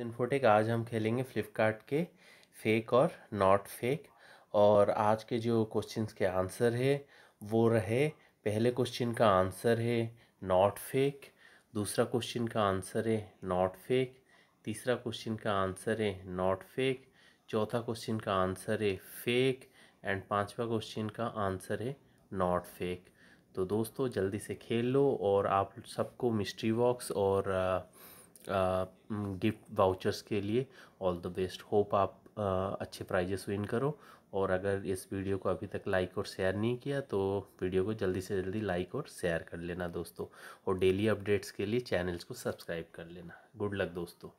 infotech आज हम खेलेंगे फ्लिपकार्ट के फेक और नॉट फेक और आज के जो क्वेश्चंस के आंसर है वो रहे पहले क्वेश्चन का आंसर है नॉट फेक दूसरा क्वेश्चन का आंसर है नॉट फेक तीसरा क्वेश्चन का आंसर है नॉट फेक चौथा क्वेश्चन का आंसर है फेक एंड पांचवा क्वेश्चन का आंसर है नॉट फेक तो दोस्तों जल्दी से खेल लो और आप सबको मिस्ट्री बॉक्स और गिफ्ट वाउचर्स के लिए ऑल द बेस्ट होप आप आ, अच्छे प्राइजेस विन करो और अगर इस वीडियो को अभी तक लाइक और शेयर नहीं किया तो वीडियो को जल्दी से जल्दी लाइक और शेयर कर लेना दोस्तों और डेली अपडेट्स के लिए चैनल्स को सब्सक्राइब कर लेना गुड लक दोस्तों